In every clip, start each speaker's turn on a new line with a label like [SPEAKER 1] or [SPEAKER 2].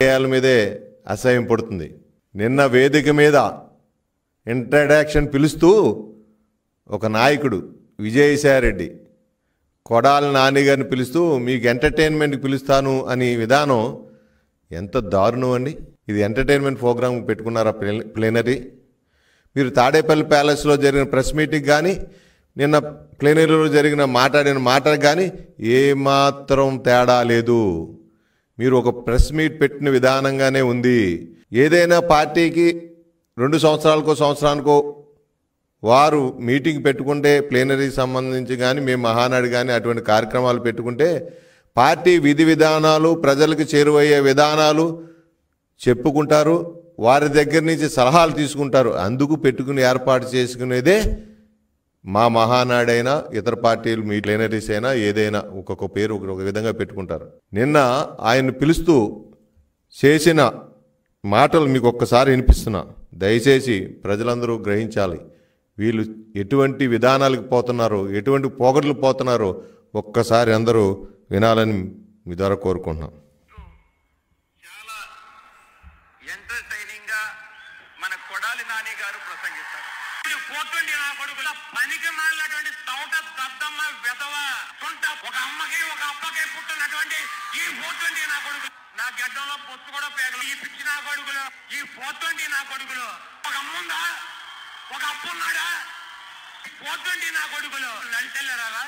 [SPEAKER 1] రాజకీయాల మీదే అసహ్యం పడుతుంది నిన్న వేదిక మీద ఇంట్రడక్షన్ పిలుస్తూ ఒక నాయకుడు విజయసాయిరెడ్డి కొడాల నానిగారిని పిలుస్తూ మీకు ఎంటర్టైన్మెంట్కి పిలుస్తాను అని విధానం ఎంత దారుణం అండి ఇది ఎంటర్టైన్మెంట్ ప్రోగ్రామ్ పెట్టుకున్నారా ప్లేనరీ మీరు తాడేపల్లి ప్యాలెస్లో జరిగిన ప్రెస్ మీటింగ్ కానీ నిన్న ప్లేనరీలో జరిగిన మాట్లాడిన మాటకు కానీ ఏమాత్రం తేడా లేదు మీరు ఒక ప్రెస్ మీట్ పెట్టిన విధానంగానే ఉంది ఏదైనా పార్టీకి రెండు సంవత్సరాలకో సంవత్సరానికో వారు మీటింగ్ పెట్టుకుంటే ప్లేనరీకి సంబంధించి కానీ మేము మహానాడు కానీ అటువంటి కార్యక్రమాలు పెట్టుకుంటే పార్టీ విధి విధానాలు ప్రజలకు చేరువయ్యే విధానాలు చెప్పుకుంటారు వారి దగ్గర నుంచి సలహాలు తీసుకుంటారు అందుకు పెట్టుకుని ఏర్పాటు చేసుకునేదే మా మహానాడైనా ఇతర పార్టీలు మీ లైనరీస్ అయినా ఏదైనా ఒక్కొక్క పేరు ఒక విధంగా పెట్టుకుంటారు నిన్న ఆయన్ని పిలుస్తూ చేసిన మాటలు మీకు ఒక్కసారి వినిపిస్తున్నా దయచేసి ప్రజలందరూ గ్రహించాలి వీళ్ళు ఎటువంటి విధానాలకు పోతున్నారు ఎటువంటి పోగట్లు పోతున్నారో ఒక్కసారి అందరూ వినాలని మీ ద్వారా కోరుకుంటున్నాం ఈ పోతుండి నా కొడుకులు ఒక అమ్ముందా ఒక అప్పు ఉన్నాడా పోతుండి నా కొడుకులు నడిచెళ్ళరావా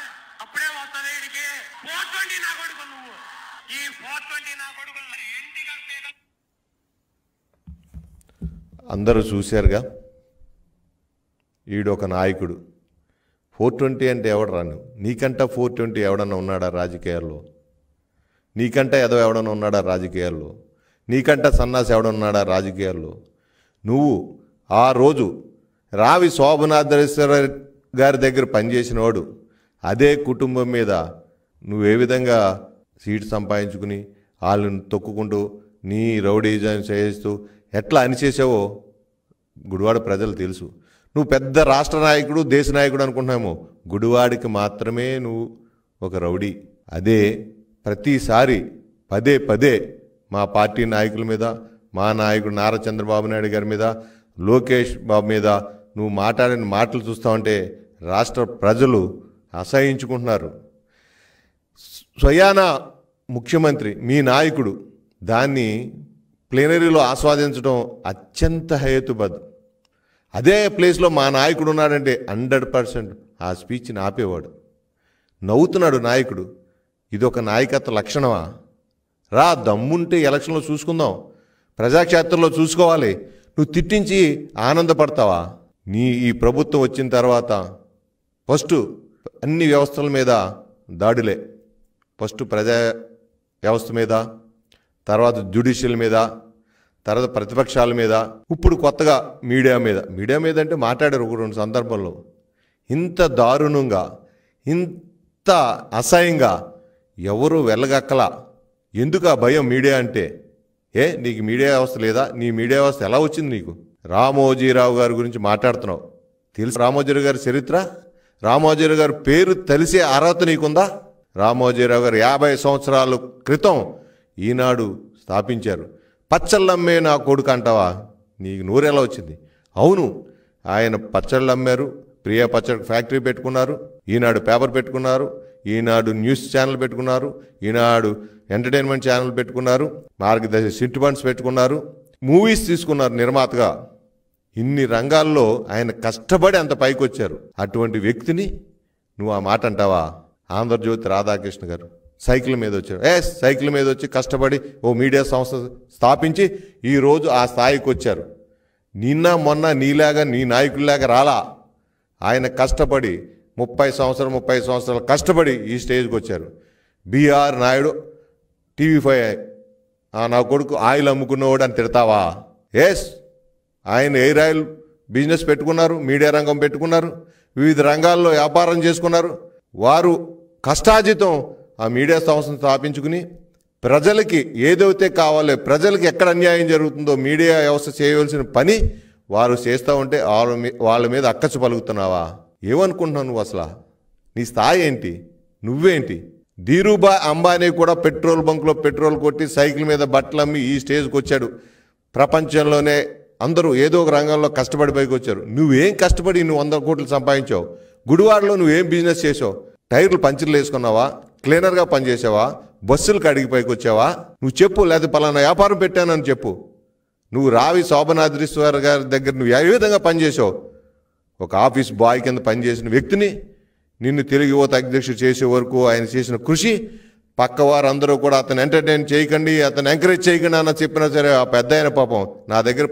[SPEAKER 1] అప్పుడే వస్తుంది వీడికి పోతుండి నా కొడుకు నువ్వు ఈ పోతుండి నా కొడుకులు ఏంటి అందరూ చూశారుగా ఈడు ఒక నాయకుడు ఫోర్ ట్వంటీ అంటే ఎవడరా నువ్వు నీకంట ఫోర్ ట్వంటీ ఎవడన్నా ఉన్నాడా రాజకీయాల్లో నీకంట ఎదో ఎవడన్నా ఉన్నాడా రాజకీయాల్లో నీకంట సన్నాసి ఎవడున్నాడా రాజకీయాల్లో నువ్వు ఆ రోజు రావి శోభనాథేశ్వర గారి దగ్గర పనిచేసినవాడు అదే కుటుంబం మీద నువ్వు ఏ విధంగా సీటు సంపాదించుకుని వాళ్ళని తొక్కుకుంటూ నీ రౌడీజం చేస్తూ ఎట్లా అనిచేసావో గుడివాడ ప్రజలు తెలుసు నువ్వు పెద్ద రాష్ట్ర నాయకుడు దేశ నాయకుడు అనుకుంటున్నామో గుడివాడికి మాత్రమే నువ్వు ఒక రౌడీ అదే ప్రతిసారి పదే పదే మా పార్టీ నాయకుల మీద మా నాయకుడు నారా చంద్రబాబు నాయుడు గారి మీద లోకేష్ బాబు మీద నువ్వు మాట్లాడిన మాటలు ఉంటే రాష్ట్ర ప్రజలు అసహించుకుంటున్నారు స్వయాన ముఖ్యమంత్రి మీ నాయకుడు దాన్ని ప్లేనరీలో ఆస్వాదించడం అత్యంత హేతుబద్ధ అదే ప్లేస్లో మా నాయకుడు ఉన్నాడంటే హండ్రెడ్ పర్సెంట్ ఆ స్పీచ్ని ఆపేవాడు నవ్వుతున్నాడు నాయకుడు ఇదొక నాయకత్వ లక్షణమా రా దమ్ముంటే ఎలక్షన్లో చూసుకుందాం ప్రజాక్షేత్రంలో చూసుకోవాలి నువ్వు తిట్టించి ఆనందపడతావా నీ ఈ ప్రభుత్వం వచ్చిన తర్వాత ఫస్ట్ అన్ని వ్యవస్థల మీద దాడులే ఫస్ట్ ప్రజా వ్యవస్థ మీద తర్వాత జ్యుడిషియల్ మీద తర్వాత ప్రతిపక్షాల మీద ఇప్పుడు కొత్తగా మీడియా మీద మీడియా మీద అంటే మాట్లాడారు ఒక రెండు సందర్భంలో ఇంత దారుణంగా ఇంత అసహ్యంగా ఎవరు వెళ్ళగక్కలా ఎందుకు ఆ భయం మీడియా అంటే ఏ నీకు మీడియా వ్యవస్థ లేదా నీ మీడియా వ్యవస్థ ఎలా వచ్చింది నీకు రామోజీరావు గారి గురించి మాట్లాడుతున్నావు తెలుసు రామోజీరావు గారి చరిత్ర రామోజీరావు గారి పేరు తెలిసే అర్హత నీకుందా రామోజీరావు గారు యాభై సంవత్సరాల క్రితం ఈనాడు స్థాపించారు పచ్చళ్ళమ్మే నా కొడుకు అంటావా నీకు నూరెలా వచ్చింది అవును ఆయన పచ్చళ్ళు అమ్మారు ప్రియ పచ్చడి ఫ్యాక్టరీ పెట్టుకున్నారు ఈనాడు పేపర్ పెట్టుకున్నారు ఈనాడు న్యూస్ ఛానల్ పెట్టుకున్నారు ఈనాడు ఎంటర్టైన్మెంట్ ఛానల్ పెట్టుకున్నారు మార్గదర్శ సిట్ బండ్స్ పెట్టుకున్నారు మూవీస్ తీసుకున్నారు నిర్మాతగా ఇన్ని రంగాల్లో ఆయన కష్టపడి అంత పైకి వచ్చారు అటువంటి వ్యక్తిని నువ్వు ఆ మాట అంటావా ఆంధ్రజ్యోతి రాధాకృష్ణ గారు సైకిల్ మీద వచ్చారు ఏ సైకిల్ మీద వచ్చి కష్టపడి ఓ మీడియా సంస్థ స్థాపించి ఈరోజు ఆ స్థాయికి వచ్చారు నిన్న మొన్న నీలాగా నీ నాయకుల్లాగా రాలా ఆయన కష్టపడి ముప్పై సంవత్సరం ముప్పై సంవత్సరాలు కష్టపడి ఈ స్టేజ్కి వచ్చారు బీఆర్ నాయుడు టీవీ ఫైవ్ నా కొడుకు ఆయిల్ అమ్ముకున్నవాడు అని తిడతావా ఎస్ ఆయన ఎయిర్ ఆయిల్ బిజినెస్ పెట్టుకున్నారు మీడియా రంగం పెట్టుకున్నారు వివిధ రంగాల్లో వ్యాపారం చేసుకున్నారు వారు కష్టాజితం ఆ మీడియా సంస్థను స్థాపించుకుని ప్రజలకి ఏదైతే కావాలో ప్రజలకి ఎక్కడ అన్యాయం జరుగుతుందో మీడియా వ్యవస్థ చేయవలసిన పని వారు చేస్తూ ఉంటే వాళ్ళ మీద అక్కచ్చు పలుకుతున్నావా ఏమనుకుంటున్నావు నువ్వు అసలు నీ స్థాయి ఏంటి నువ్వేంటి ధీరూభాయ్ అంబానీ కూడా పెట్రోల్ బంక్లో పెట్రోల్ కొట్టి సైకిల్ మీద బట్టలు అమ్మి ఈ స్టేజ్కి వచ్చాడు ప్రపంచంలోనే అందరూ ఏదో ఒక రంగంలో కష్టపడి పైకి వచ్చారు నువ్వేం కష్టపడి నువ్వు వంద కోట్లు సంపాదించావు గుడివాడలో నువ్వేం బిజినెస్ చేసావు టైర్లు పంచర్లు వేసుకున్నావా క్లీనర్గా పనిచేసావా బస్సులు కడిగి పైకి వచ్చావా నువ్వు చెప్పు లేదా పలానా వ్యాపారం పెట్టానని చెప్పు నువ్వు రావి శోభనాద్రీశ్వర్ గారి దగ్గర నువ్వు ఏ విధంగా పనిచేసావు ఒక ఆఫీస్ బాయ్ కింద పనిచేసిన వ్యక్తిని నిన్ను తెలుగు యువత అధ్యక్షుడు చేసే వరకు ఆయన చేసిన కృషి పక్క వారందరూ కూడా అతను ఎంటర్టైన్ చేయకండి అతను ఎంకరేజ్ చేయకండి అన్న చెప్పినా సరే ఆ పెద్ద అయిన పాపం నా దగ్గర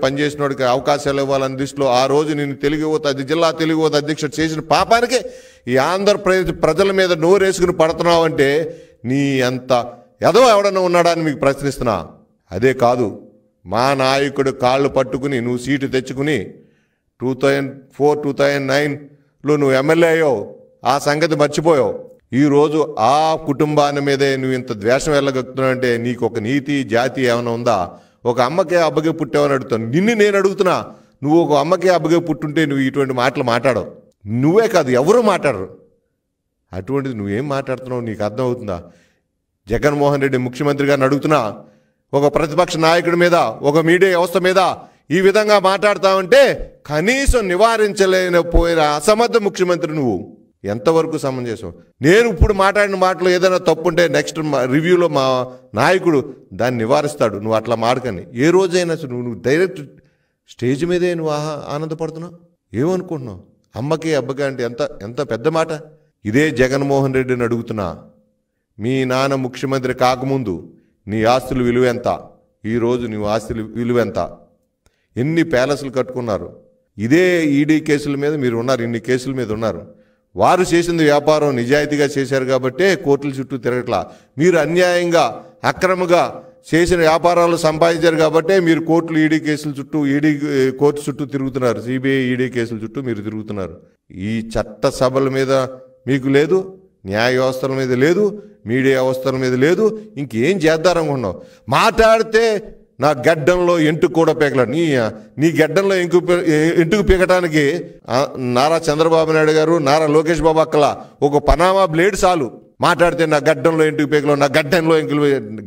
[SPEAKER 1] వాడికి అవకాశాలు ఇవ్వాలని దృష్టిలో ఆ రోజు నేను తెలుగు యువత జిల్లా తెలుగు యువత అధ్యక్షుడు చేసిన పాపానికి ఈ ఆంధ్రప్రదేశ్ ప్రజల మీద నోరేసుకుని పడుతున్నావు అంటే నీ అంత ఎదవ ఎవడన్నా ఉన్నాడా అని మీకు ప్రశ్నిస్తున్నా అదే కాదు మా నాయకుడు కాళ్ళు పట్టుకుని నువ్వు సీటు తెచ్చుకుని two thousand four two thousand నైన్లో నువ్వు ఎమ్మెల్యే అయ్యావు ఆ సంగతి మర్చిపోయావు ఈరోజు ఆ కుటుంబాన్ని మీదే నువ్వు ఇంత ద్వేషం వెళ్ళగలుగుతున్నావు అంటే నీకు ఒక నీతి జాతి ఏమైనా ఉందా ఒక అమ్మకే అబ్బగే పుట్టావని అడుగుతాను నిన్ను నేను అడుగుతున్నా నువ్వు ఒక అమ్మకే అబ్బగే పుట్టుంటే నువ్వు ఇటువంటి మాటలు మాట్లాడవు నువ్వే కాదు ఎవరు మాట్లాడరు అటువంటిది నువ్వేం మాట్లాడుతున్నావు నీకు అర్థమవుతుందా జగన్మోహన్ రెడ్డి ముఖ్యమంత్రి గారిని అడుగుతున్నా ఒక ప్రతిపక్ష నాయకుడి మీద ఒక మీడియా వ్యవస్థ మీద ఈ విధంగా మాట్లాడుతా ఉంటే కనీసం నివారించలేకపోయిన అసమర్థ ముఖ్యమంత్రి నువ్వు ఎంతవరకు సమంజసం నేను ఇప్పుడు మాట్లాడిన మాటలు ఏదైనా తప్పుంటే నెక్స్ట్ రివ్యూలో మా నాయకుడు దాన్ని నివారిస్తాడు నువ్వు అట్లా మాడకని ఏ రోజైనా నువ్వు నువ్వు డైరెక్ట్ స్టేజ్ మీదే నువ్వు ఆహా ఆనందపడుతున్నావు ఏమనుకుంటున్నావు అమ్మకి అబ్బకి అంటే ఎంత ఎంత పెద్ద మాట ఇదే జగన్మోహన్ రెడ్డిని అడుగుతున్నా మీ నాన్న ముఖ్యమంత్రి కాకముందు నీ ఆస్తులు విలువ ఎంత ఈరోజు నీ ఆస్తులు విలువ ఎంత ఎన్ని ప్యాలెస్లు కట్టుకున్నారు ఇదే ఈడీ కేసుల మీద మీరు ఉన్నారు ఇన్ని కేసుల మీద ఉన్నారు వారు చేసింది వ్యాపారం నిజాయితీగా చేశారు కాబట్టే కోర్టుల చుట్టూ తిరగట్లా మీరు అన్యాయంగా అక్రమంగా చేసిన వ్యాపారాలు సంపాదించారు కాబట్టే మీరు కోర్టులు ఈడీ కేసుల చుట్టూ ఈడీ కోర్టు చుట్టూ తిరుగుతున్నారు సిబిఐ ఈడీ కేసుల చుట్టూ మీరు తిరుగుతున్నారు ఈ చట్ట సభల మీద మీకు లేదు న్యాయ వ్యవస్థల మీద లేదు మీడియా వ్యవస్థల మీద లేదు ఇంకేం చేద్దారనుకున్నావు మాట్లాడితే నా గడ్డంలో ఎంటుకు కూడా పీకలేడు నీ నీ గడ్డంలో ఎంకు ఎంటుకు పీకటానికి నారా చంద్రబాబు నాయుడు గారు నారా లోకేష్ బాబు అక్కల ఒక పనామా బ్లేడ్ చాలు మాట్లాడితే నా గడ్డంలో ఎంటుకు పీకలో నా గడ్డంలో ఎంకులు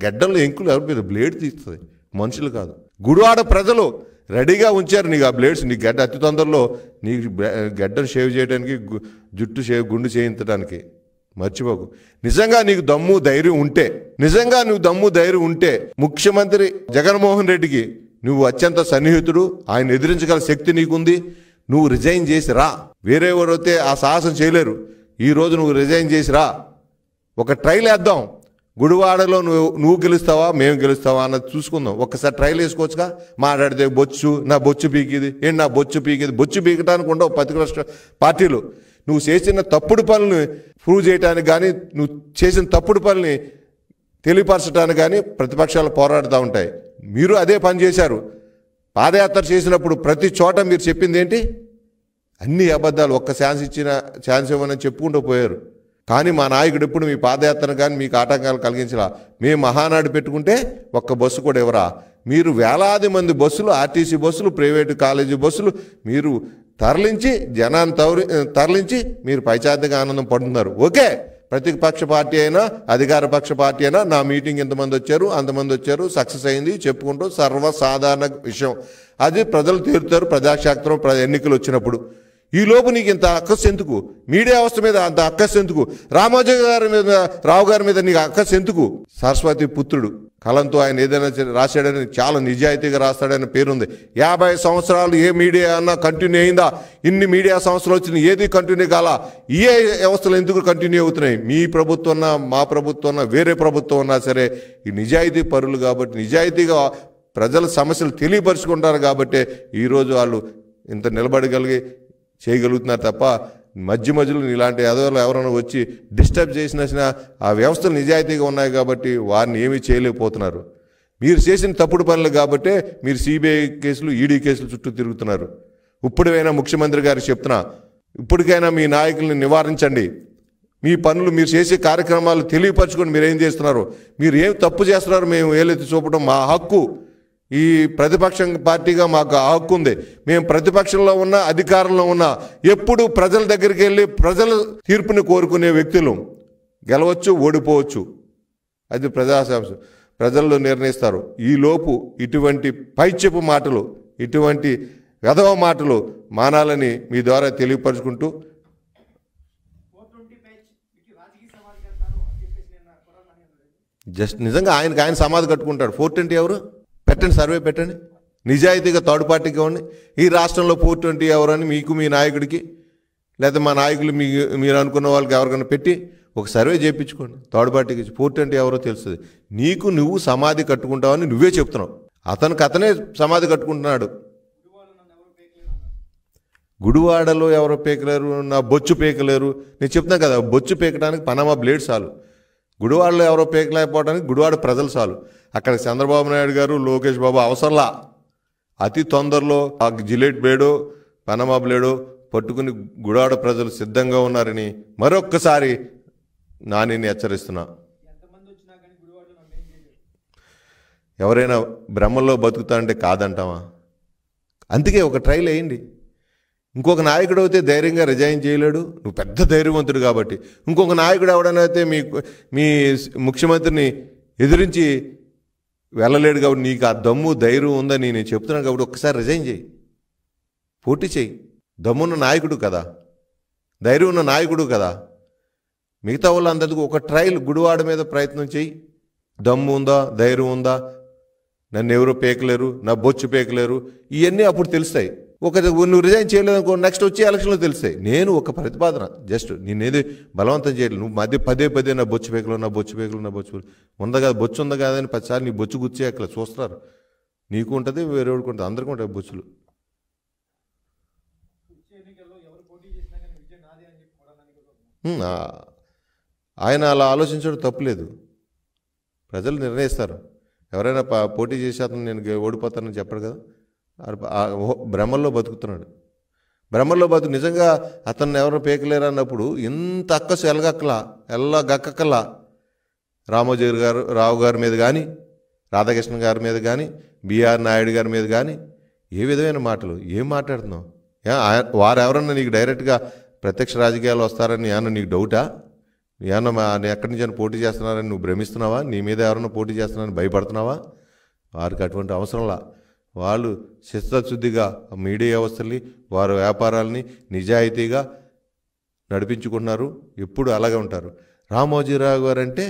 [SPEAKER 1] గడ్డంలో ఎంకులు ఎవరి బ్లేడ్ తీస్తుంది మనుషులు కాదు గుడివాడ ప్రజలు రెడీగా ఉంచారు నీకు ఆ బ్లేడ్స్ నీ గడ్డ అతి తొందరలో నీ గడ్డను షేవ్ చేయడానికి జుట్టు షేవ్ గుండు చేయించడానికి మర్చిపోకు నిజంగా నీకు దమ్ము ధైర్యం ఉంటే నిజంగా నువ్వు దమ్ము ధైర్యం ఉంటే ముఖ్యమంత్రి జగన్మోహన్ రెడ్డికి నువ్వు అత్యంత సన్నిహితుడు ఆయన ఎదిరించగల శక్తి నీకుంది నువ్వు రిజైన్ చేసి రా వేరే ఎవరైతే ఆ సాహసం చేయలేరు ఈరోజు నువ్వు రిజైన్ చేసి రా ఒక ట్రైల్ వేద్దాం గుడివాడలో నువ్వు నువ్వు గెలుస్తావా మేము గెలుస్తావా అన్నది చూసుకుందాం ఒక్కసారి ట్రైల్ వేసుకోవచ్చుగా మాట్లాడితే బొచ్చు నా బొచ్చు పీకిది ఏంటి నా బొచ్చు పీకిది బొచ్చు పీకటానికి ఉండవు పర్టికులర్ పార్టీలు నువ్వు చేసిన తప్పుడు పనులను ప్రూవ్ చేయడానికి కానీ నువ్వు చేసిన తప్పుడు పనుల్ని తెలియపరచడానికి కానీ ప్రతిపక్షాలు పోరాడుతూ ఉంటాయి మీరు అదే పని చేశారు పాదయాత్ర చేసినప్పుడు ప్రతి చోట మీరు చెప్పింది ఏంటి అన్ని అబద్ధాలు ఒక్క ఛాన్స్ ఇచ్చిన ఛాన్స్ ఇవ్వనని చెప్పుకుంటూ పోయారు కానీ మా నాయకుడు ఎప్పుడు మీ పాదయాత్రను కానీ మీకు ఆటంకాలు కలిగించరా మేము మహానాడు పెట్టుకుంటే ఒక్క బస్సు కూడా ఇవ్వరా మీరు వేలాది మంది బస్సులు ఆర్టీసీ బస్సులు ప్రైవేటు కాలేజీ బస్సులు మీరు తరలించి జనాన్ని తవరి తరలించి మీరు పైచాతిక ఆనందం పడుతున్నారు ఓకే ప్రతిపక్ష పార్టీ అయినా అధికార పక్ష పార్టీ అయినా నా మీటింగ్ ఎంతమంది వచ్చారు అంతమంది వచ్చారు సక్సెస్ అయింది చెప్పుకుంటూ సర్వసాధారణ విషయం అది ప్రజలు తీరుతారు ప్రజాక్షేత్రం ఎన్నికలు వచ్చినప్పుడు ఈలోపు నీకు ఇంత అక్కస్ ఎందుకు మీడియా వ్యవస్థ మీద అంత అక్కస్ ఎందుకు రామోజీ గారి మీద రావు గారి మీద నీకు అక్కస్ ఎందుకు సరస్వతి పుత్రుడు కలంతో ఆయన ఏదైనా రాశాడని చాలా నిజాయితీగా రాస్తాడని పేరుంది యాభై సంవత్సరాలు ఏ మీడియా అన్నా కంటిన్యూ అయిందా ఇన్ని మీడియా సంస్థలు వచ్చినాయి ఏది కంటిన్యూ కాల ఏ వ్యవస్థలు ఎందుకు కంటిన్యూ అవుతున్నాయి మీ ప్రభుత్వం మా ప్రభుత్వం వేరే ప్రభుత్వం ఉన్నా సరే ఈ నిజాయితీ పరులు కాబట్టి నిజాయితీగా ప్రజల సమస్యలు తెలియపరుచుకుంటారు కాబట్టి ఈరోజు వాళ్ళు ఇంత నిలబడగలిగి చేయగలుగుతున్నారు తప్ప మధ్య మధ్యలో ఇలాంటి యాదవులు ఎవరైనా వచ్చి డిస్టర్బ్ చేసిన ఆ వ్యవస్థలు నిజాయితీగా ఉన్నాయి కాబట్టి వారిని ఏమీ చేయలేకపోతున్నారు మీరు చేసిన తప్పుడు పనులు కాబట్టే మీరు సిబిఐ కేసులు ఈడీ e కేసులు చుట్టూ తిరుగుతున్నారు ఇప్పుడైనా ముఖ్యమంత్రి గారు చెప్తున్నా ఇప్పటికైనా మీ నాయకుల్ని నివారించండి మీ పనులు మీరు చేసే కార్యక్రమాలు తెలియపరచుకొని మీరు ఏం చేస్తున్నారు మీరు ఏం తప్పు చేస్తున్నారో మేము ఏలెత్తి చూపడం మా హక్కు ఈ ప్రతిపక్షం పార్టీగా మాకు హక్కు ఉంది మేము ప్రతిపక్షంలో ఉన్నా అధికారంలో ఉన్నా ఎప్పుడు ప్రజల దగ్గరికి వెళ్ళి ప్రజల తీర్పుని కోరుకునే వ్యక్తులు గెలవచ్చు ఓడిపోవచ్చు అది ప్రజాశాంశం ప్రజల్లో నిర్ణయిస్తారు ఈలోపు ఇటువంటి పైచెప్పు మాటలు ఇటువంటి వెధవ మాటలు మానాలని మీ ద్వారా తెలియపరుచుకుంటూ జస్ట్ నిజంగా ఆయనకు ఆయన సమాధి కట్టుకుంటాడు ఫోర్ ట్వంటీ ఎవరు పెట్టండి సర్వే పెట్టండి నిజాయితీగా థర్డ్ పార్టీకి ఇవ్వండి ఈ రాష్ట్రంలో ఫోర్ ట్వంటీ ఎవరని మీకు మీ నాయకుడికి లేదా మా నాయకులు మీ మీరు అనుకున్న వాళ్ళకి ఎవరికైనా పెట్టి ఒక సర్వే చేయించుకోండి థర్డ్ పార్టీకి ఫోర్ ట్వంటీ ఎవరో తెలుస్తుంది నీకు నువ్వు సమాధి కట్టుకుంటావని నువ్వే చెప్తున్నావు అతనికి అతనే సమాధి కట్టుకుంటున్నాడు గుడివాడలో ఎవరో పేకలేరు నా బొచ్చు పేకలేరు నేను చెప్తున్నాను కదా బొచ్చు పేకడానికి పనామా బ్లేడ్ చాలు గుడివాడలో ఎవరో పేకలేకపోవడానికి గుడివాడ ప్రజలు చాలు అక్కడ చంద్రబాబు నాయుడు గారు లోకేష్ బాబు అవసరంలా అతి తొందరలో ఆ జిలేట్ బ్లేడో పనమా బ్లేడు పట్టుకుని గుడివాడ ప్రజలు సిద్ధంగా ఉన్నారని మరొక్కసారి నానిని హెచ్చరిస్తున్నా ఎవరైనా బ్రహ్మల్లో బతుకుతా అంటే కాదంటావా అందుకే ఒక ట్రైల్ వేయండి ఇంకొక నాయకుడు అయితే ధైర్యంగా రిజైన్ చేయలేడు నువ్వు పెద్ద ధైర్యవంతుడు కాబట్టి ఇంకొక నాయకుడు ఎవడనైతే మీ మీ ముఖ్యమంత్రిని ఎదిరించి వెళ్ళలేడు కాబట్టి నీకు ఆ దమ్ము ధైర్యం ఉందని నేను చెప్తున్నాను కాబట్టి ఒక్కసారి రిజైన్ చేయి పోటీ చేయి దమ్మున్న నాయకుడు కదా ధైర్యం ఉన్న నాయకుడు కదా మిగతా వాళ్ళు అందరికి ఒక ట్రయల్ గుడివాడ మీద ప్రయత్నం చేయి దమ్ము ఉందా ధైర్యం ఉందా నన్ను ఎవరు పేకలేరు నా బొచ్చు పేకలేరు ఇవన్నీ అప్పుడు తెలుస్తాయి ఒక నువ్వు రిజైన్ చేయలేదు అనుకో నెక్స్ట్ వచ్చే ఎలక్షన్లో తెలుస్తాయి నేను ఒక ప్రతిపాదన జస్ట్ నేనేది బలవంతం చేయలేదు నువ్వు మధ్య పదే పదే నా బొచ్చు పేకలు నా బొచ్చు పేకలు నా బొచ్చు ఉంది కదా బొచ్చు ఉంది కాదని అని నీ బొచ్చు గుచ్చే అక్కడ చూస్తున్నారు నీకు ఉంటుంది వేరే ఉంటుంది అందరికీ ఉంటాయి బొచ్చులు ఆయన అలా ఆలోచించడం తప్పులేదు ప్రజలు నిర్ణయిస్తారు ఎవరైనా పోటీ చేసే అతను నేను ఓడిపోతానని చెప్పాడు కదా భ్రమల్లో బతుకుతున్నాడు భ్రమల్లో బతుకు నిజంగా అతన్ని ఎవరు పేకలేరు అన్నప్పుడు ఇంత అక్కసు ఎలగక్కలా ఎల్ల గక్కకలా రామోజీ గారు రావు గారి మీద కానీ రాధాకృష్ణ గారి మీద కానీ బీఆర్ నాయుడు గారి మీద కానీ ఏ విధమైన మాటలు ఏం మాట్లాడుతున్నావు వారు ఎవరన్నా నీకు డైరెక్ట్గా ప్రత్యక్ష రాజకీయాలు వస్తారని ఏమన్నా నీకు డౌటా ఏమన్నా ఎక్కడి నుంచి పోటీ చేస్తున్నారని నువ్వు భ్రమిస్తున్నావా నీ మీద ఎవరన్నా పోటీ చేస్తున్నారని భయపడుతున్నావా వారికి అటువంటి అవసరంలా వాళ్ళు చిత్తశుద్ధిగా మీడియా వ్యవస్థల్ని వారి వ్యాపారాలని నిజాయితీగా నడిపించుకుంటున్నారు ఎప్పుడు అలాగే ఉంటారు రామోజీరావు గారు అంటే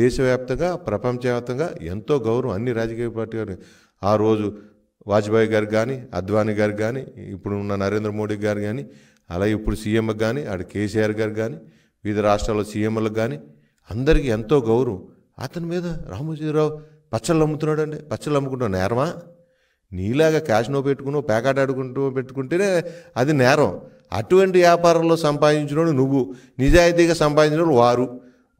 [SPEAKER 1] దేశవ్యాప్తంగా ప్రపంచవ్యాప్తంగా ఎంతో గౌరవం అన్ని రాజకీయ పార్టీ గారు ఆ రోజు వాజ్పేయి గారికి కానీ అద్వానీ గారికి కానీ ఇప్పుడు ఉన్న నరేంద్ర మోడీ గారు కానీ అలాగే ఇప్పుడు సీఎంకి కానీ అటు కేసీఆర్ గారు కానీ వివిధ రాష్ట్రాల్లో సీఎంలకు కానీ అందరికీ ఎంతో గౌరవం అతని మీద రామోజీరావు పచ్చళ్ళు అండి పచ్చళ్ళు అమ్ముకుంటాడు నేరమా నీలాగా క్యాష్నో పెట్టుకుని ప్యాకెట్ ఆడుకుంటూ పెట్టుకుంటేనే అది నేరం అటువంటి వ్యాపారంలో సంపాదించిన నువ్వు నిజాయితీగా సంపాదించిన వారు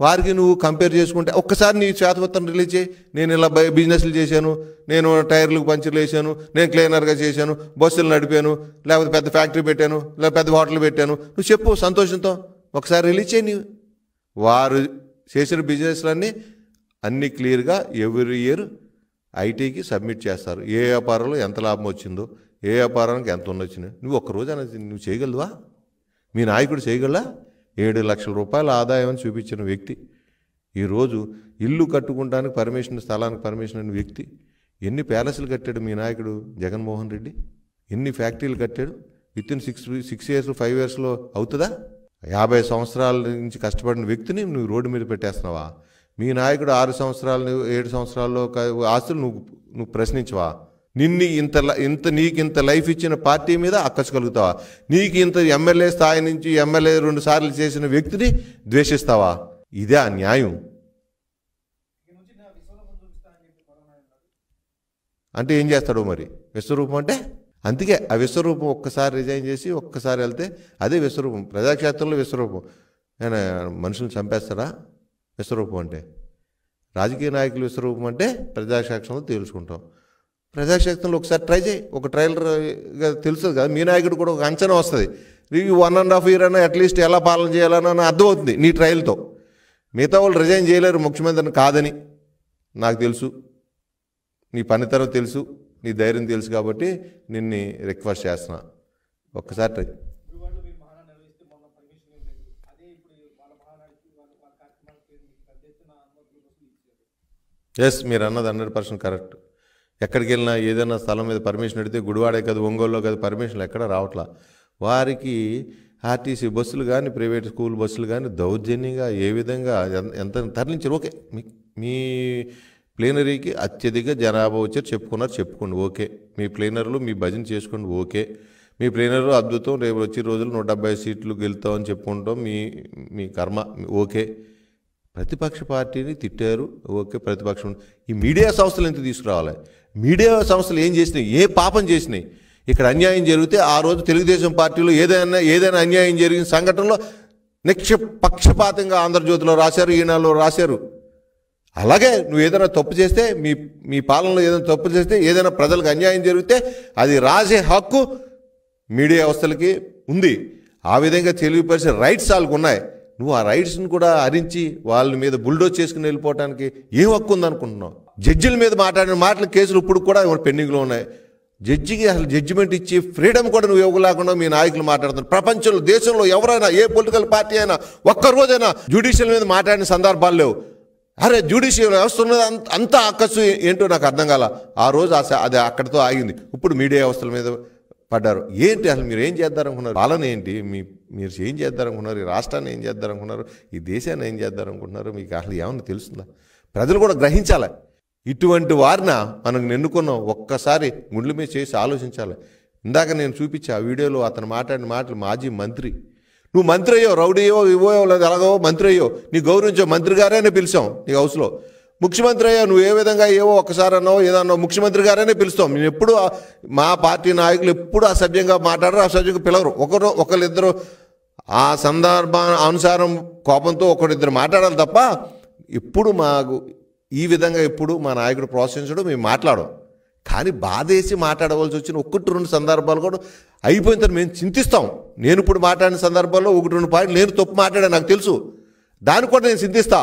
[SPEAKER 1] వారికి నువ్వు కంపేర్ చేసుకుంటే ఒక్కసారి నీ శాతవత్తం రిలీజ్ చేయి నేను ఇలా బిజినెస్లు చేశాను నేను టైర్లకు పంచర్లు వేసాను నేను క్లీనర్గా చేశాను బస్సులు నడిపాను లేకపోతే పెద్ద ఫ్యాక్టరీ పెట్టాను లేకపోతే పెద్ద హోటల్ పెట్టాను నువ్వు చెప్పు సంతోషంతో ఒకసారి రిలీజ్ చేయి నీవు వారు చేసిన బిజినెస్లన్నీ అన్నీ క్లియర్గా ఎవ్రీ ఇయర్ ఐటీకి సబ్మిట్ చేస్తారు ఏ వ్యాపారంలో ఎంత లాభం వచ్చిందో ఏ వ్యాపారానికి ఎంత ఉండొచ్చినాయి నువ్వు ఒక్కరోజు అనేది నువ్వు చేయగలవా మీ నాయకుడు చేయగలరా ఏడు లక్షల రూపాయల ఆదాయం అని చూపించిన వ్యక్తి ఈరోజు ఇల్లు కట్టుకుంటానికి పర్మిషన్ స్థలానికి పర్మిషన్ అయిన వ్యక్తి ఎన్ని ప్యాలెస్లు కట్టాడు మీ నాయకుడు జగన్మోహన్ రెడ్డి ఎన్ని ఫ్యాక్టరీలు కట్టాడు within six six years five ఇయర్స్లో అవుతుందా యాభై సంవత్సరాల నుంచి కష్టపడిన వ్యక్తిని నువ్వు రోడ్డు మీద పెట్టేస్తున్నావా మీ నాయకుడు ఆరు సంవత్సరాలు ఏడు సంవత్సరాల్లో ఆస్తులు నువ్వు నువ్వు ప్రశ్నించవా నిన్ను ఇంత ఇంత నీకు ఇంత లైఫ్ ఇచ్చిన పార్టీ మీద అక్కచగలుగుతావా నీకు ఇంత ఎమ్మెల్యే స్థాయి నుంచి ఎమ్మెల్యే రెండు సార్లు చేసిన వ్యక్తిని ద్వేషిస్తావా ఇదే ఆ న్యాయం అంటే ఏం చేస్తాడు మరి విశ్వరూపం అంటే అందుకే ఆ విశ్వరూపం ఒక్కసారి రిజైన్ చేసి ఒక్కసారి వెళ్తే అదే విశ్వరూపం ప్రజాక్షేత్రంలో విశ్వరూపం మనుషులు చంపేస్తాడా విశ్వరూపం అంటే రాజకీయ నాయకుల విశ్వరూపం అంటే ప్రజాశాక్షంలో తేల్చుకుంటాం ప్రజాశాసనంలో ఒకసారి ట్రై చేయి ఒక ట్రైలర్ తెలుస్తుంది కదా మీ నాయకుడు కూడా ఒక అంచనా వస్తుంది review one and half year అన్న అట్లీస్ట్ ఎలా పాలన చేయాలని అర్థమవుతుంది నీ ట్రయల్తో మిగతా వాళ్ళు రిజైన్ చేయలేరు ముఖ్యమంత్రిని కాదని నాకు తెలుసు నీ పనితనం తెలుసు నీ ధైర్యం తెలుసు కాబట్టి నిన్ను రిక్వెస్ట్ చేస్తున్నా ఒక్కసారి ట్రై ఎస్ మీరు అన్నది హండ్రెడ్ పర్సెంట్ కరెక్ట్ ఎక్కడికి వెళ్ళినా ఏదైనా స్థలం మీద పర్మిషన్ పెడితే గుడివాడే కదా ఒంగోలులో కదా పర్మిషన్లు ఎక్కడ రావట్లా వారికి ఆర్టీసీ బస్సులు కానీ ప్రైవేట్ స్కూల్ బస్సులు కానీ దౌర్జన్యంగా ఏ విధంగా ఎంత తరలించారు ఓకే మీ ప్లేనరీకి అత్యధిక జనాభా వచ్చారు చెప్పుకున్నారు చెప్పుకోండి ఓకే మీ ప్లేనర్లు మీ భజన చేసుకోండి ఓకే మీ ప్లేనర్లు అద్భుతం రేపు వచ్చే రోజులు నూట డెబ్బై సీట్లు గెలుతామని చెప్పుకుంటాం మీ మీ కర్మ ఓకే ప్రతిపక్ష పార్టీని తిట్టారు ఓకే ప్రతిపక్షం ఈ మీడియా సంస్థలు ఎంత తీసుకురావాలి మీడియా సంస్థలు ఏం చేసినాయి ఏ పాపం చేసినాయి ఇక్కడ అన్యాయం జరిగితే ఆ రోజు తెలుగుదేశం పార్టీలో ఏదైనా ఏదైనా అన్యాయం జరిగిన సంఘటనలో నిక్షపక్షపాతంగా ఆంధ్రజ్యోతిలో రాశారు ఈనాడులో రాశారు అలాగే నువ్వు ఏదైనా తప్పు చేస్తే మీ మీ పాలనలో ఏదైనా తప్పు చేస్తే ఏదైనా ప్రజలకు అన్యాయం జరిగితే అది రాసే హక్కు మీడియా వ్యవస్థలకి ఉంది ఆ విధంగా తెలియపరిచే రైట్స్ వాళ్ళకు ఉన్నాయి నువ్వు ఆ రైట్స్ని కూడా హరించి వాళ్ళ మీద బుల్డో చేసుకుని వెళ్ళిపోవడానికి ఏం హక్కు ఉందనుకుంటున్నావు జడ్జిల మీద మాట్లాడిన మాటల కేసులు ఇప్పుడు కూడా పెండింగ్లో ఉన్నాయి జడ్జికి అసలు జడ్జిమెంట్ ఇచ్చి ఫ్రీడమ్ కూడా నువ్వు ఇవ్వలేకుండా మీ నాయకులు మాట్లాడుతున్నారు ప్రపంచంలో దేశంలో ఎవరైనా ఏ పొలిటికల్ పార్టీ అయినా ఒక్కరోజైనా జ్యుడిషియల్ మీద మాట్లాడిన సందర్భాలు లేవు అరే జ్యుడిషియల్ వ్యవస్థ ఉన్నది అంత అంత అక్కసు ఏంటో నాకు అర్థం కాల ఆ రోజు అది అక్కడితో ఆగింది ఇప్పుడు మీడియా వ్యవస్థల మీద పడ్డారు ఏంటి అసలు మీరు ఏం చేద్దారనుకున్నారు పాలన ఏంటి మీ మీరు ఏం చేద్దారనుకున్నారు ఈ రాష్ట్రాన్ని ఏం చేద్దారనుకున్నారు ఈ దేశాన్ని ఏం అనుకుంటున్నారు మీకు అసలు ఏమన్నా తెలుస్తుందా ప్రజలు కూడా గ్రహించాలి ఇటువంటి వారిన మనకు నిన్నుకున్న ఒక్కసారి గుండ్ల మీద చేసి ఆలోచించాలి ఇందాక నేను చూపించా ఆ వీడియోలో అతను మాట్లాడిన మాటలు మాజీ మంత్రి నువ్వు మంత్రి అయ్యో రౌడీయో ఇవోయో లేదా ఎలాగో మంత్రి అయ్యో నీ గౌరవించో మంత్రి గారేనే పిలిచాం నీ హౌస్లో ముఖ్యమంత్రి అయ్యా నువ్వు ఏ విధంగా ఏవో ఒకసారి అన్నావు ఏదన్నావు ముఖ్యమంత్రి గారేనే పిలుస్తాం నేను ఎప్పుడు మా పార్టీ నాయకులు ఎప్పుడు అసభ్యంగా మాట్లాడరు అసభ్యంగా పిలవరు ఒకరు ఒకరిద్దరు ఆ సందర్భ అనుసారం కోపంతో ఒకరిద్దరు మాట్లాడాలి తప్ప ఎప్పుడు మాకు ఈ విధంగా ఎప్పుడు మా నాయకుడు ప్రోత్సహించడం మేము మాట్లాడడం కానీ బాధేసి మాట్లాడవలసి వచ్చిన ఒకటి రెండు సందర్భాలు కూడా అయిపోయిన తర్వాత మేము చింతిస్తాం నేను ఇప్పుడు మాట్లాడిన సందర్భాల్లో ఒకటి రెండు పాయింట్లు నేను తప్పు మాట్లాడాను నాకు తెలుసు దాన్ని కూడా నేను చింతిస్తా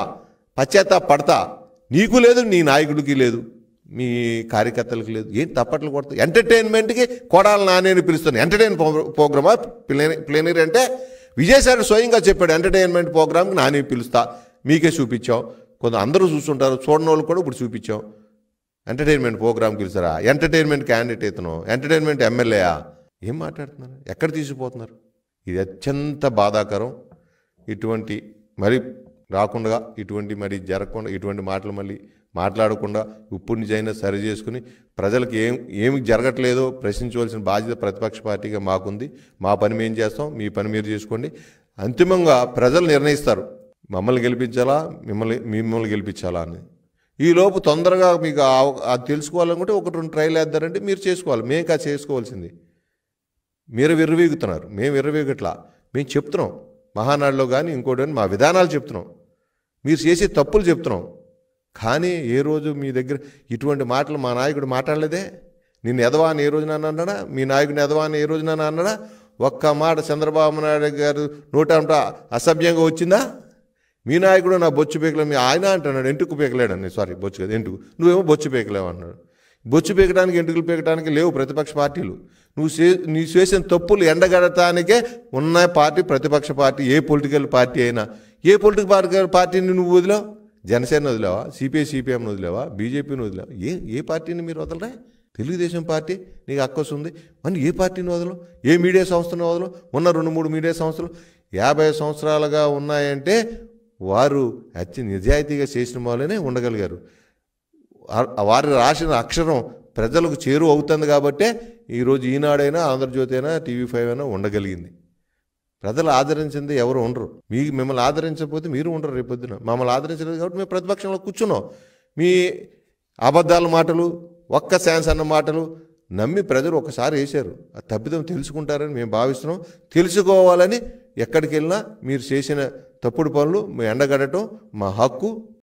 [SPEAKER 1] పశ్చాత్తా పడతా నీకు లేదు నీ నాయకుడికి లేదు మీ కార్యకర్తలకు లేదు ఏం తప్పట్లు కొడతాయి ఎంటర్టైన్మెంట్కి కొడాలి నానే పిలుస్తాను ఎంటర్టైన్ ప్రోగ్రామా ప్లేనరీ అంటే విజయసాయి స్వయంగా చెప్పాడు ఎంటర్టైన్మెంట్ ప్రోగ్రామ్కి నాని పిలుస్తా మీకే చూపించాం కొంత అందరూ చూస్తుంటారు చూడని వాళ్ళు కూడా ఇప్పుడు చూపించాం ఎంటర్టైన్మెంట్ ప్రోగ్రామ్ పిలుస్తారా ఎంటర్టైన్మెంట్ క్యాండిడేట్ అవుతున్నాం ఎంటర్టైన్మెంట్ ఎమ్మెల్యేయా ఏం మాట్లాడుతున్నారు ఎక్కడ తీసిపోతున్నారు ఇది అత్యంత బాధాకరం ఇటువంటి మరి రాకుండా ఇటువంటి మరి జరగకుండా ఇటువంటి మాటలు మళ్ళీ మాట్లాడకుండా ఉప్పు అయినా సరి చేసుకుని ప్రజలకు ఏం ఏమి జరగట్లేదో ప్రశ్నించవలసిన బాధ్యత ప్రతిపక్ష పార్టీగా మాకుంది మా పని మేము చేస్తాం మీ పని మీరు చేసుకోండి అంతిమంగా ప్రజలు నిర్ణయిస్తారు మమ్మల్ని గెలిపించాలా మిమ్మల్ని మిమ్మల్ని గెలిపించాలా అని ఈలోపు తొందరగా మీకు అది తెలుసుకోవాలనుకుంటే ఒకటి రెండు ట్రైల్ వేద్దారంటే మీరు చేసుకోవాలి మేము కా చేసుకోవాల్సింది మీరు విర్రవీగుతున్నారు మేము విర్రవీగట్లా మేము చెప్తున్నాం మహానాడులో కానీ ఇంకోటి మా విధానాలు చెప్తున్నాం మీరు చేసే తప్పులు చెప్తున్నాం కానీ ఏ రోజు మీ దగ్గర ఇటువంటి మాటలు మా నాయకుడు మాట్లాడలేదే నేను ఎదవా ఏ రోజున అన్నాడా మీ నాయకుడిని ఎదవా ఏ రోజున అన్నాడా ఒక్క మాట చంద్రబాబు నాయుడు గారు నోట అసభ్యంగా వచ్చిందా మీ నాయకుడు నా బొచ్చు పీకలే మీ ఆయన అంటున్నాడు ఎంటుకు పీకలేడని సారీ బొచ్చు కదా ఎంటుకు నువ్వేమో బొచ్చు పీకలేవు అన్నాడు బొచ్చు పీకడానికి ఎంటుకలు పీకడానికి లేవు ప్రతిపక్ష పార్టీలు నువ్వు చే నీ చేసిన తప్పులు ఎండగడటానికే ఉన్న పార్టీ ప్రతిపక్ష పార్టీ ఏ పొలిటికల్ పార్టీ అయినా ఏ పొలిటికల్ పార్టీ పార్టీని నువ్వు వదిలావు జనసేన వదిలేవా సిపిఐ సిపిఎం వదిలేవా బీజేపీని వదిలేవా ఏ ఏ పార్టీని మీరు వదలరా తెలుగుదేశం పార్టీ నీకు అక్కసు ఉంది మరి ఏ పార్టీని వదలం ఏ మీడియా సంస్థను వదలం ఉన్న రెండు మూడు మీడియా సంస్థలు యాభై సంవత్సరాలుగా ఉన్నాయంటే వారు అతి నిజాయితీగా చేసిన వాళ్ళనే ఉండగలిగారు వారు రాసిన అక్షరం ప్రజలకు చేరువవుతుంది కాబట్టే ఈరోజు ఈనాడైనా ఆంధ్రజ్యోతి అయినా టీవీ ఫైవ్ అయినా ఉండగలిగింది ప్రజలు ఆదరించింది ఎవరు ఉండరు మీ మిమ్మల్ని ఆదరించకపోతే మీరు ఉండరు రేపొద్దున మమ్మల్ని ఆదరించలేదు కాబట్టి మేము ప్రతిపక్షంలో కూర్చున్నాం మీ అబద్ధాల మాటలు ఒక్క శాన్స్ అన్న మాటలు నమ్మి ప్రజలు ఒకసారి వేశారు ఆ తప్పిదం తెలుసుకుంటారని మేము భావిస్తున్నాం తెలుసుకోవాలని ఎక్కడికి వెళ్ళినా మీరు చేసిన తప్పుడు పనులు మీ ఎండగడటం మా హక్కు